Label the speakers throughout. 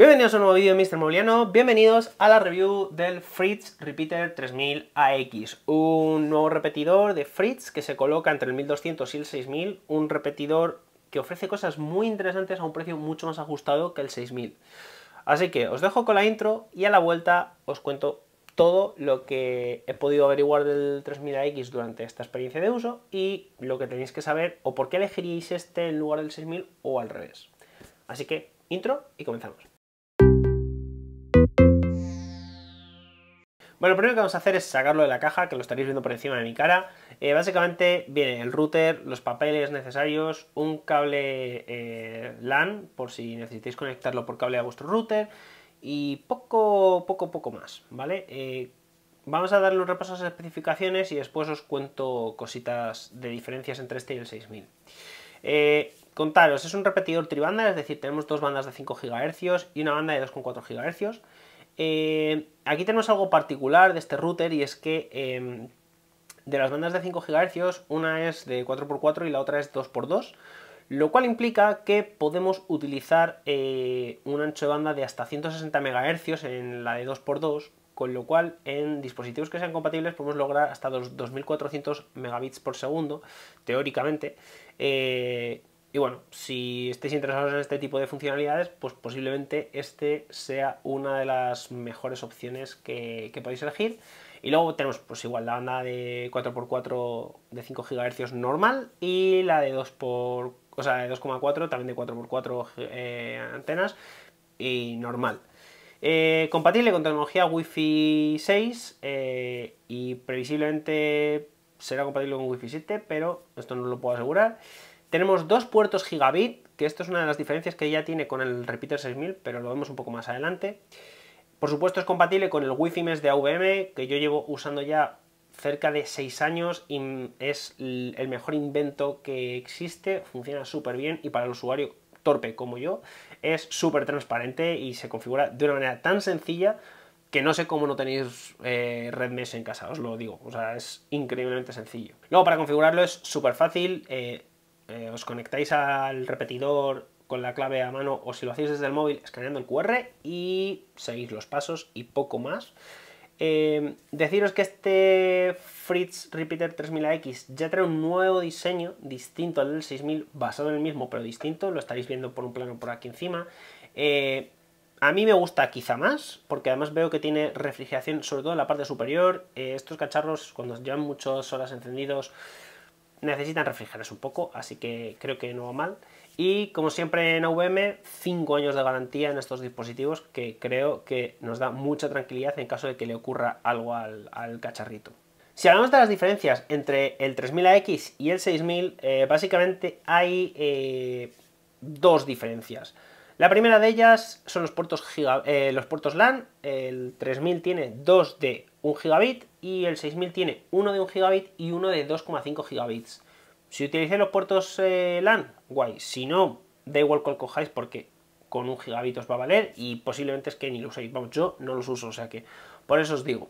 Speaker 1: Bienvenidos a un nuevo vídeo de Mr. Mobiliano, bienvenidos a la review del Fritz Repeater 3000 AX, un nuevo repetidor de Fritz que se coloca entre el 1200 y el 6000, un repetidor que ofrece cosas muy interesantes a un precio mucho más ajustado que el 6000. Así que os dejo con la intro y a la vuelta os cuento todo lo que he podido averiguar del 3000AX durante esta experiencia de uso y lo que tenéis que saber o por qué elegiríais este en lugar del 6000 o al revés. Así que, intro y comenzamos. Bueno, lo primero que vamos a hacer es sacarlo de la caja, que lo estaréis viendo por encima de mi cara. Eh, básicamente viene el router, los papeles necesarios, un cable eh, LAN, por si necesitáis conectarlo por cable a vuestro router, y poco, poco, poco más, ¿vale? Eh, vamos a darle un repaso a las especificaciones y después os cuento cositas de diferencias entre este y el 6000. contaros, es un repetidor tribanda, es decir, tenemos dos bandas de 5 GHz y una banda de 2,4 GHz. Eh, aquí tenemos algo particular de este router y es que em, de las bandas de 5 GHz una es de 4x4 y la otra es 2x2, lo cual implica que podemos utilizar eh, un ancho de banda de hasta 160 MHz en la de 2x2, con lo cual en dispositivos que sean compatibles podemos lograr hasta 2400 Mbps, por segundo, teóricamente, eh, y bueno, si estáis interesados en este tipo de funcionalidades, pues posiblemente este sea una de las mejores opciones que, podéis elegir. Y luego tenemos pues igual la banda de 4x4 de 5 GHz normal y la de 2x, o sea, de 2,4 también de 4x4 eh, antenas y normal. Eh, compatible con tecnología Wi-Fi 6 eh, y previsiblemente será compatible con Wi-Fi 7, pero esto no lo puedo asegurar. Tenemos dos puertos gigabit, que esto es una de las diferencias que ya tiene con el Repeater 6000, pero lo vemos un poco más adelante. Por supuesto es compatible con el Wi-Fi Mesh de AVM, que yo llevo usando ya cerca de 6 años y es el mejor invento que existe, funciona súper bien y para el usuario torpe como yo es súper transparente y se configura de una manera tan sencilla que no sé cómo no tenéis eh, red mesh en casa, os lo digo, o sea, es increíblemente sencillo. Luego para configurarlo es súper fácil, eh, eh, os conectáis al repetidor con la clave a mano o si lo hacéis desde el móvil escaneando el QR y seguís los pasos y poco más. Eh, deciros que este Fritz Repeater 3000X ya trae un nuevo diseño distinto al del 6000, basado en el mismo pero distinto, lo estaréis viendo por un plano por aquí encima. Eh, a mí me gusta quizá más, porque además veo que tiene refrigeración sobre todo en la parte superior. estos cacharros cuando llevan muchas horas encendidos necesitan refrigerarse un poco, así que creo que no va mal. Y como siempre en AVM, 5 años de garantía en estos dispositivos que creo que nos da mucha tranquilidad en caso de que le ocurra algo al, cacharrito. Si hablamos de las diferencias entre el 3000AX y el 6000, eh, básicamente hay eh, dos diferencias. La primera de ellas son los puertos, eh, los puertos LAN. El 3000 tiene dos de 1 gigabit y el 6000 tiene uno de 1 gigabit y uno de 2,5 gigabits. Si utilizáis los puertos eh, LAN, guay. Si no, da igual cual cojáis porque con 1 gigabit os va a valer y posiblemente es que ni lo uséis. Vamos, yo no los uso, o sea que por eso os digo.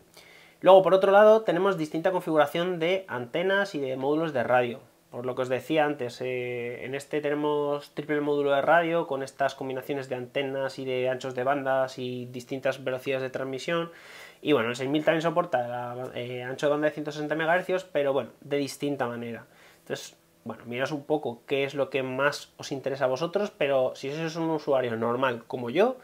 Speaker 1: Luego, por otro lado, tenemos distinta configuración de antenas y de módulos de radio por lo que os decía antes, eh, en este tenemos triple módulo de radio con estas combinaciones de antenas y de anchos de bandas y distintas velocidades de transmisión. Y bueno, el 6000 también soporta eh, ancho de banda de 160 MHz, pero bueno, de distinta manera. Entonces, bueno, mirad un poco qué es lo que más os interesa a vosotros, pero si sois un usuario normal como yo,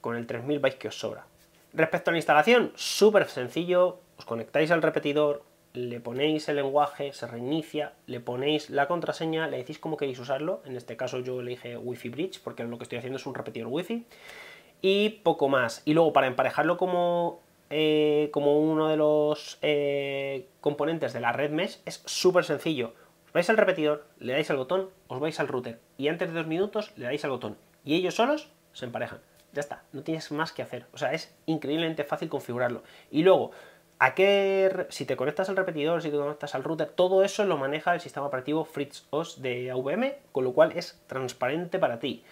Speaker 1: con el 3000 vais que os sobra. Respecto a la instalación, súper sencillo, os conectáis al repetidor, le ponéis el lenguaje, se reinicia, le ponéis la contraseña, le decís cómo queréis usarlo. En este caso yo le dije Wi-Fi Bridge porque lo que estoy haciendo es un repetidor Wi-Fi. Y poco más. Y luego para emparejarlo como, eh, como uno de los eh, componentes de la red mesh es súper sencillo. Os vais al repetidor, le dais al botón, os vais al router. Y antes de dos minutos le dais al botón. Y ellos solos se emparejan. Ya está, no tienes más que hacer. O sea, es increíblemente fácil configurarlo. Y luego, ¿A si te conectas al repetidor, si te conectas al router, todo eso lo maneja el sistema operativo OS de AVM, con lo cual es transparente para ti.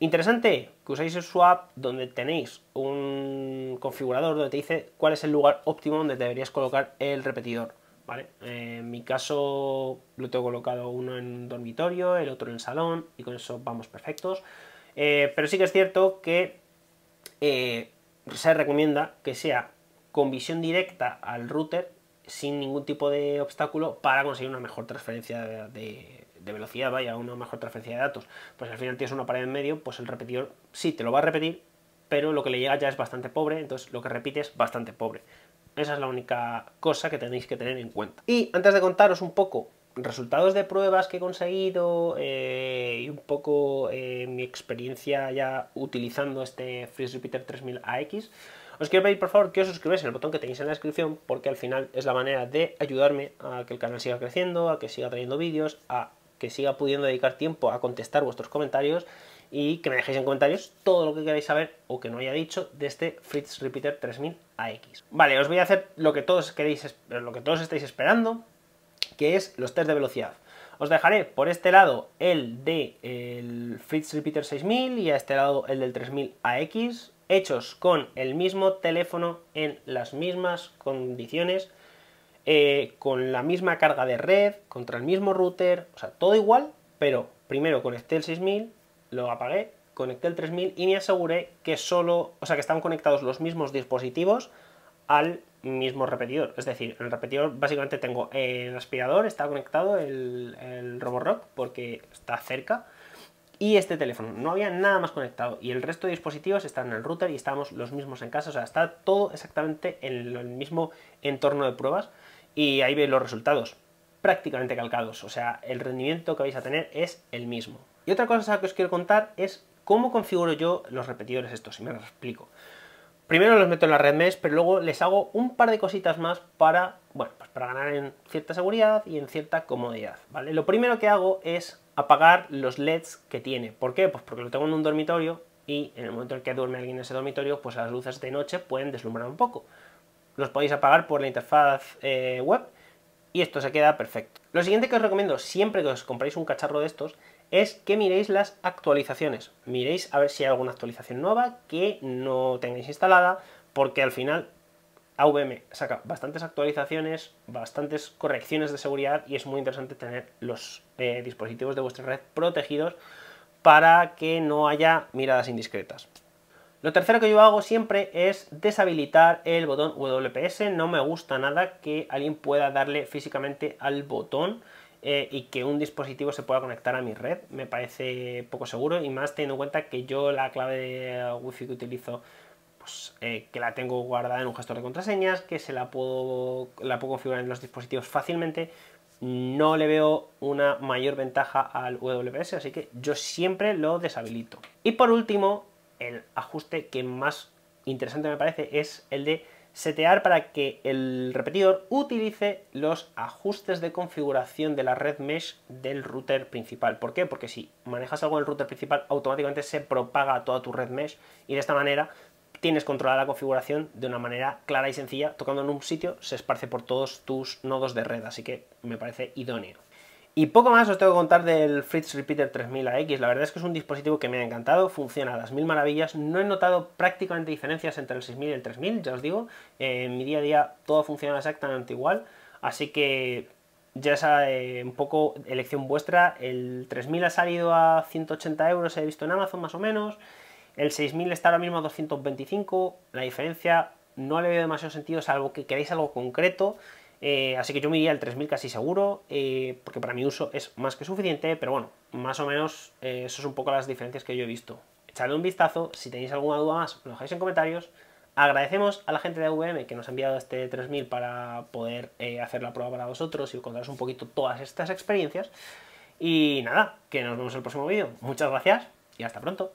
Speaker 1: Interesante que usáis el swap donde tenéis un configurador donde te dice cuál es el lugar óptimo donde deberías colocar el repetidor. ¿vale? en mi caso lo tengo colocado uno en dormitorio, el otro en el salón y con eso vamos perfectos. Eh, pero sí que es cierto que eh, se recomienda que sea con visión directa al router sin ningún tipo de obstáculo para conseguir una mejor transferencia de, velocidad, vaya, una mejor transferencia de datos. Pues al final tienes una pared en medio, pues el repetidor sí te lo va a repetir, pero lo que le llega ya es bastante pobre, entonces lo que repite es bastante pobre. Esa es la única cosa que tenéis que tener en cuenta. Y antes de contaros un poco resultados de pruebas que he conseguido eh, y un poco eh, mi experiencia ya utilizando este Repeater 3000 AX, os quiero pedir por favor que os suscribáis en el botón que tenéis en la descripción porque al final es la manera de ayudarme a que el canal siga creciendo, a que siga trayendo vídeos, a que siga pudiendo dedicar tiempo a contestar vuestros comentarios y que me dejéis en comentarios todo lo que queráis saber o que no haya dicho de este Fritz Repeater 3000 AX. Vale, os voy a hacer lo que todos queréis, lo que todos estáis esperando, que es los test de velocidad. Os dejaré por este lado el de el Fritz Repeater 6000 y a este lado el del 3000 AX hechos con el mismo teléfono en las mismas condiciones, eh, con la misma carga de red, contra el mismo router, o sea, todo igual, pero primero conecté el 6000, lo apagué, conecté el 3000 y me aseguré que solo, o sea, que estaban conectados los mismos dispositivos al mismo repetidor. Es decir, el repetidor básicamente tengo el aspirador, está conectado el, el Roborock porque está cerca y este teléfono. No había nada más conectado y el resto de dispositivos están en el router y estamos los mismos en casa. O sea, está todo exactamente en el mismo entorno de pruebas y ahí veis los resultados prácticamente calcados. O sea, el rendimiento que vais a tener es el mismo. Y otra cosa que os quiero contar es cómo configuro yo los repetidores estos, si me los explico. Primero los meto en la red mesh, pero luego les hago un par de cositas más para, bueno, pues para ganar en cierta seguridad y en cierta comodidad, ¿vale? Lo primero que hago es apagar los LEDs que tiene. ¿Por qué? Pues porque lo tengo en un dormitorio y en el momento en que duerme alguien en ese dormitorio, pues las luces de noche pueden deslumbrar un poco. Los podéis apagar por la interfaz eh, web y esto se queda perfecto. Lo siguiente que os recomiendo siempre que os compráis un cacharro de estos es que miréis las actualizaciones. Miréis a ver si hay alguna actualización nueva que no tengáis instalada, porque al final AVM saca bastantes actualizaciones, bastantes correcciones de seguridad y es muy interesante tener los eh, dispositivos de vuestra red protegidos para que no haya miradas indiscretas. Lo tercero que yo hago siempre es deshabilitar el botón WPS. No me gusta nada que alguien pueda darle físicamente al botón eh, y que un dispositivo se pueda conectar a mi red. Me parece poco seguro y más teniendo en cuenta que yo la clave de Wi-Fi que utilizo pues, eh, que la tengo guardada en un gestor de contraseñas, que se la puedo, la puedo configurar en los dispositivos fácilmente. No le veo una mayor ventaja al WPS, así que yo siempre lo deshabilito. Y por último, el ajuste que más interesante me parece es el de setear para que el repetidor utilice los ajustes de configuración de la red mesh del router principal. ¿Por qué? Porque si manejas algo en el router principal, automáticamente se propaga toda tu red mesh y de esta manera tienes controlada la configuración de una manera clara y sencilla. Tocando en un sitio se esparce por todos tus nodos de red, así que me parece idóneo. Y poco más os tengo que contar del Fritz Repeater 3000AX. La verdad es que es un dispositivo que me ha encantado, funciona a las mil maravillas. No he notado prácticamente diferencias entre el 6000 y el 3000, ya os digo. en mi día a día todo funciona exactamente igual. Así que ya es eh, un poco elección vuestra. El 3000 ha salido a 180 euros, he visto en Amazon más o menos. El 6000 está ahora mismo a 225, la diferencia no le veo demasiado sentido, salvo que queráis algo concreto. Eh, así que yo me iría al 3000 casi seguro, eh, porque para mi uso es más que suficiente, pero bueno, más o menos eh, eso es un poco las diferencias que yo he visto. Echadle un vistazo, si tenéis alguna duda más, lo dejáis en comentarios. Agradecemos a la gente de AVM que nos ha enviado este 3000 para poder hacer la prueba para vosotros y contaros un poquito todas estas experiencias. Y nada, que nos vemos en el próximo vídeo. Muchas gracias y hasta pronto.